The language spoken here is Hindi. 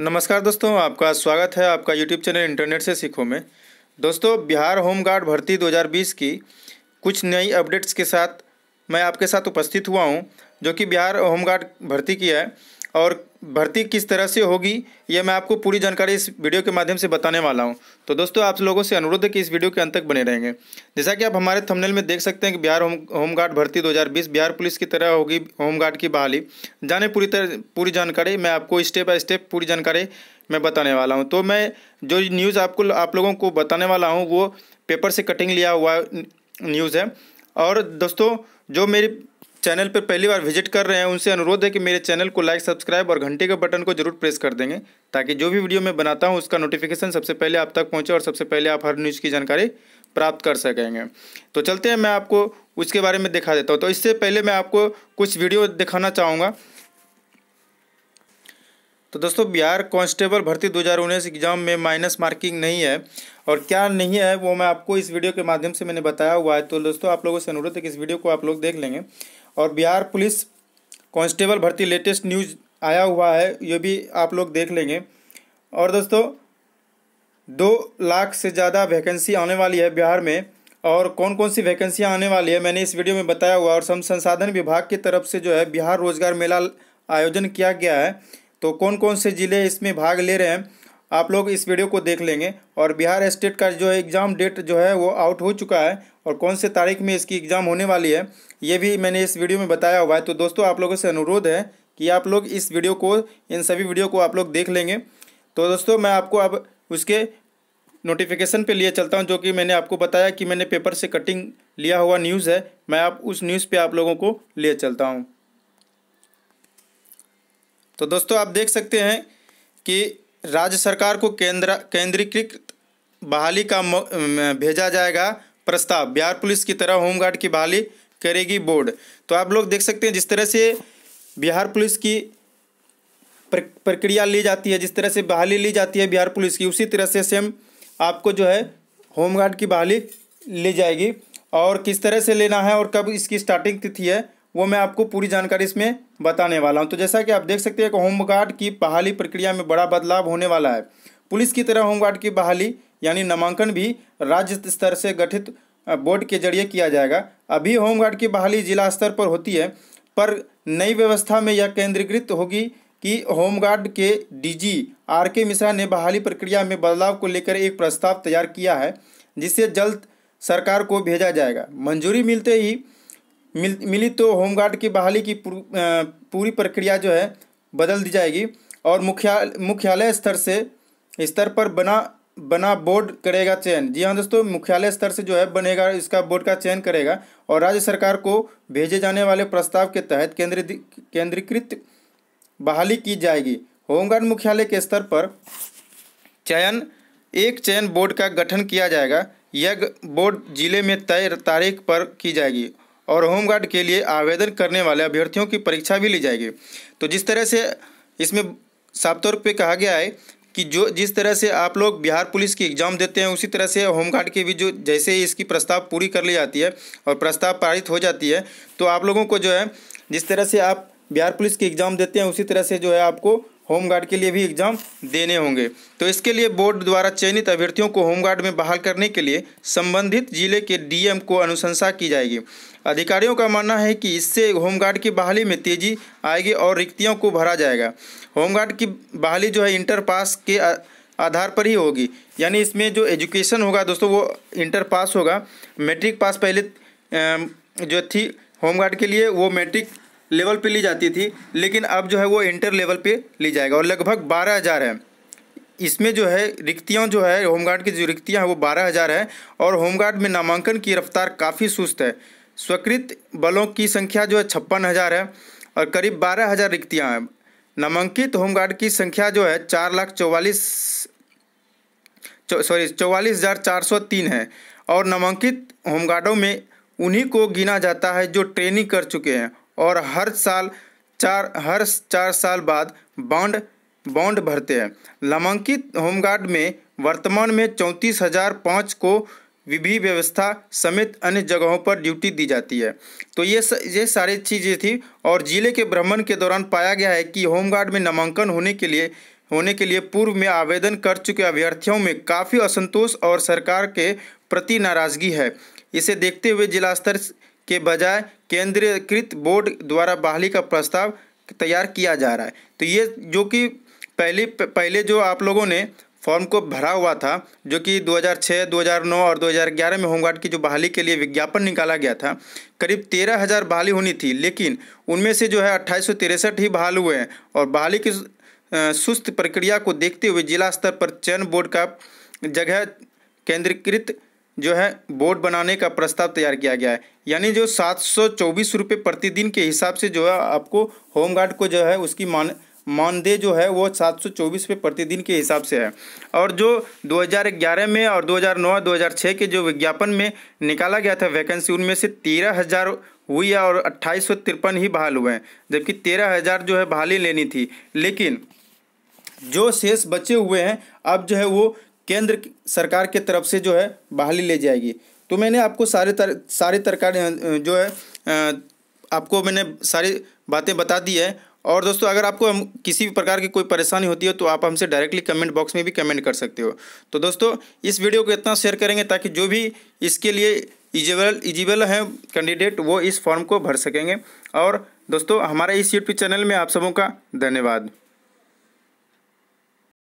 नमस्कार दोस्तों आपका स्वागत है आपका यूट्यूब चैनल इंटरनेट से सीखो में दोस्तों बिहार होम गार्ड भर्ती 2020 की कुछ नई अपडेट्स के साथ मैं आपके साथ उपस्थित हुआ हूं जो कि बिहार होम गार्ड भर्ती की है और भर्ती किस तरह से होगी यह मैं आपको पूरी जानकारी इस वीडियो के माध्यम से बताने वाला हूं तो दोस्तों आप लोगों से अनुरोध है कि इस वीडियो के अंत तक बने रहेंगे जैसा कि आप हमारे थंबनेल में देख सकते हैं कि बिहार होम होमगार्ड भर्ती 2020 बिहार पुलिस की तरह होगी होमगार्ड की बहाली जाने पूरी तरह पूरी जानकारी मैं आपको स्टेप बाय स्टेप पूरी जानकारी मैं बताने वाला हूँ तो मैं जो न्यूज़ आपको आप लोगों को बताने वाला हूँ वो पेपर से कटिंग लिया हुआ न्यूज़ है और दोस्तों जो मेरी चैनल पर पहली बार विजिट कर रहे हैं उनसे अनुरोध है कि मेरे चैनल को लाइक सब्सक्राइब और घंटे के बटन को जरूर प्रेस कर देंगे ताकि जो भी वीडियो मैं बनाता हूँ उसका नोटिफिकेशन सबसे पहले आप तक पहुँचे और सबसे पहले आप हर न्यूज़ की जानकारी प्राप्त कर सकेंगे तो चलते हैं मैं आपको उसके बारे में दिखा देता हूँ तो इससे पहले मैं आपको कुछ वीडियो दिखाना चाहूँगा तो दोस्तों बिहार कांस्टेबल भर्ती उन्नीस एग्ज़ाम में माइनस मार्किंग नहीं है और क्या नहीं है वो मैं आपको इस वीडियो के माध्यम से मैंने बताया हुआ है तो दोस्तों आप लोगों से अनुरोध है कि इस वीडियो को आप लोग देख लेंगे और बिहार पुलिस कांस्टेबल भर्ती लेटेस्ट न्यूज़ आया हुआ है ये भी आप लोग देख लेंगे और दोस्तों दो लाख से ज़्यादा वैकेंसी आने वाली है बिहार में और कौन कौन सी वैकेंसियाँ आने वाली है मैंने इस वीडियो में बताया हुआ और श्रम संसाधन विभाग की तरफ से जो है बिहार रोजगार मेला आयोजन किया गया है तो कौन कौन से ज़िले इसमें भाग ले रहे हैं आप लोग इस वीडियो को देख लेंगे और बिहार स्टेट का जो एग्ज़ाम डेट जो है वो आउट हो चुका है और कौन से तारीख में इसकी एग्ज़ाम होने वाली है ये भी मैंने इस वीडियो में बताया हुआ है तो दोस्तों आप लोगों से अनुरोध है कि आप लोग इस वीडियो को इन सभी वीडियो को आप लोग देख लेंगे तो दोस्तों मैं आपको अब उसके नोटिफिकेशन पे लिए चलता हूँ जो कि मैंने आपको बताया कि मैंने पेपर से कटिंग लिया हुआ न्यूज़ है मैं आप उस न्यूज़ पे आप लोगों को लिए चलता हूँ तो दोस्तों आप देख सकते हैं कि राज्य सरकार को केंद्र केंद्रीकृत बहाली का भेजा जाएगा प्रस्ताव बिहार पुलिस की तरह होमगार्ड की बहाली करेगी बोर्ड तो आप लोग देख सकते हैं जिस तरह से बिहार पुलिस की प्रक्रिया ली जाती है जिस तरह से बहाली ली जाती है बिहार पुलिस की उसी तरह से सेम आपको जो है होमगार्ड की बहाली ली जाएगी और किस तरह से लेना है और कब इसकी स्टार्टिंग तिथि है वो मैं आपको पूरी जानकारी इसमें बताने वाला हूँ तो जैसा कि आप देख सकते हैं कि होमगार्ड की बहाली प्रक्रिया में बड़ा बदलाव होने वाला है पुलिस की तरह होमगार्ड की बहाली यानी नामांकन भी राज्य स्तर से गठित बोर्ड के जरिए किया जाएगा अभी होमगार्ड की बहाली जिला स्तर पर होती है पर नई व्यवस्था में यह केंद्रीकृत होगी कि होमगार्ड के डीजी आर के मिश्रा ने बहाली प्रक्रिया में बदलाव को लेकर एक प्रस्ताव तैयार किया है जिसे जल्द सरकार को भेजा जाएगा मंजूरी मिलते ही मिल मिली तो होमगार्ड की बहाली की पूर, पूरी प्रक्रिया जो है बदल दी जाएगी और मुख्यालय मुख्यालय स्तर से स्तर पर बना बना बोर्ड करेगा चयन जी हाँ दोस्तों मुख्यालय स्तर से जो है बनेगा इसका बोर्ड का चयन करेगा और राज्य सरकार को भेजे जाने वाले प्रस्ताव के तहत केंद्रित केंद्रीकृत बहाली की जाएगी होमगार्ड मुख्यालय के स्तर पर चयन एक चयन बोर्ड का गठन किया जाएगा यह बोर्ड जिले में तय तारीख पर की जाएगी और होमगार्ड के लिए आवेदन करने वाले अभ्यर्थियों की परीक्षा भी ली जाएगी तो जिस तरह से इसमें साफ तौर पर कहा गया है कि जो जिस तरह से आप लोग बिहार पुलिस की एग्ज़ाम देते हैं उसी तरह से होमगार्ड की भी जो जैसे ही इसकी प्रस्ताव पूरी कर ली जाती है और प्रस्ताव पारित हो जाती है तो आप लोगों को जो है जिस तरह से आप बिहार पुलिस की एग्ज़ाम देते हैं उसी तरह से जो है आपको होमगार्ड के लिए भी एग्जाम देने होंगे तो इसके लिए बोर्ड द्वारा चयनित अभ्यर्थियों को होमगार्ड में बहाल करने के लिए संबंधित जिले के डीएम को अनुशंसा की जाएगी अधिकारियों का मानना है कि इससे होमगार्ड की बहाली में तेजी आएगी और रिक्तियों को भरा जाएगा होमगार्ड की बहाली जो है इंटर पास के आधार पर ही होगी यानी इसमें जो एजुकेशन होगा दोस्तों वो इंटर पास होगा मैट्रिक पास पहले जो थी होमगार्ड के लिए वो मैट्रिक लेवल पे ली जाती थी लेकिन अब जो है वो इंटर लेवल पे ली जाएगा और लगभग बारह हज़ार है इसमें जो है रिक्तियाँ जो है होमगार्ड की जो रिक्तियाँ हैं वो बारह हज़ार है और होमगार्ड में नामांकन की रफ्तार काफ़ी सुस्त है स्वीकृत बलों की संख्या जो है छप्पन हज़ार है और करीब बारह हज़ार रिक्तियाँ हैं नामांकित होमगार्ड की संख्या जो है चार लाख चौवालीस सॉरी चौवालीस हज़ार चार सौ तीन है और नामांकित होमगार्डों में उन्हीं को गिना जाता है जो ट्रेनिंग कर चुके हैं और हर साल चार हर चार साल बाद बॉन्ड बॉन्ड भरते हैं नामांकित होमगार्ड में वर्तमान में चौंतीस हजार पाँच को विधि व्यवस्था समेत अन्य जगहों पर ड्यूटी दी जाती है तो ये स, ये सारी चीज़ें थी और ज़िले के भ्रमण के दौरान पाया गया है कि होमगार्ड में नामांकन होने के लिए होने के लिए पूर्व में आवेदन कर चुके अभ्यर्थियों में काफ़ी असंतोष और सरकार के प्रति नाराज़गी है इसे देखते हुए जिला स्तर के बजाय केंद्रीयकृत बोर्ड द्वारा बहाली का प्रस्ताव तैयार किया जा रहा है तो ये जो कि पहले पहले जो आप लोगों ने फॉर्म को भरा हुआ था जो कि 2006, 2009 और 2011 में होमगार्ड की जो बहाली के लिए विज्ञापन निकाला गया था करीब तेरह हज़ार बहाली होनी थी लेकिन उनमें से जो है अट्ठाईस ही बहाल हुए हैं और बहाली की सुस्त प्रक्रिया को देखते हुए जिला स्तर पर चयन बोर्ड का जगह केंद्रीकृत जो है बोर्ड बनाने का प्रस्ताव तैयार किया गया है यानी जो सात सौ चौबीस रुपये प्रतिदिन के हिसाब से जो है आपको होमगार्ड को जो है उसकी मान मानदेय जो है वो सात सौ चौबीस रुपये प्रतिदिन के हिसाब से है और जो 2011 में और 2009 2006 के जो विज्ञापन में निकाला गया था वैकेंसी उनमें से तेरह हज़ार हुई है और अट्ठाईस सौ तिरपन ही बहाल हुए हैं जबकि तेरह हज़ार जो है बहाली लेनी थी लेकिन जो शेष बचे हुए हैं अब जो है वो केंद्र सरकार के तरफ से जो है बहाली ले जाएगी तो मैंने आपको सारे तर सारे तरकार जो है आपको मैंने सारी बातें बता दी है और दोस्तों अगर आपको हम किसी भी प्रकार की कोई परेशानी होती हो तो आप हमसे डायरेक्टली कमेंट बॉक्स में भी कमेंट कर सकते हो तो दोस्तों इस वीडियो को इतना शेयर करेंगे ताकि जो भी इसके लिए इजिबल इजिबल हैं कैंडिडेट वो इस फॉर्म को भर सकेंगे और दोस्तों हमारे इस यूट्यूब चैनल में आप सबों का धन्यवाद